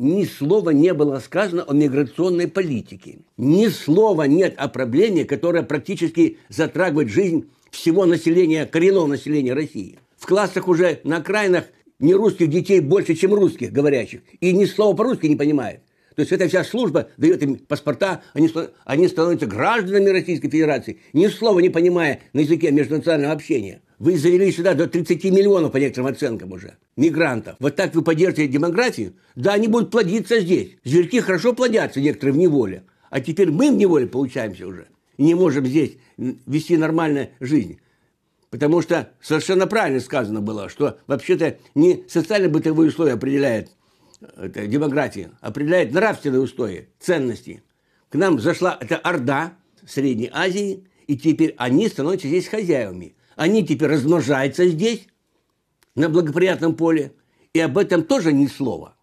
ни слова не было сказано о миграционной политике. Ни слова нет о проблеме, которая практически затрагивает жизнь всего населения, коренного населения России. В классах уже на окраинах русских детей больше, чем русских говорящих. И ни слова по-русски не понимает. То есть эта вся служба дает им паспорта, они, они становятся гражданами Российской Федерации, ни слова не понимая на языке межнационального общения. Вы завели сюда до 30 миллионов, по некоторым оценкам уже, мигрантов. Вот так вы поддерживаете демографию? Да, они будут плодиться здесь. Зверьки хорошо плодятся, некоторые в неволе. А теперь мы в неволе получаемся уже. И не можем здесь вести нормальную жизнь. Потому что совершенно правильно сказано было, что вообще-то не социально-бытовые условия определяют это, демография, а определяет нравственные устои, ценности. К нам зашла эта орда Средней Азии, и теперь они становятся здесь хозяевами. Они теперь размножаются здесь, на благоприятном поле, и об этом тоже ни слова.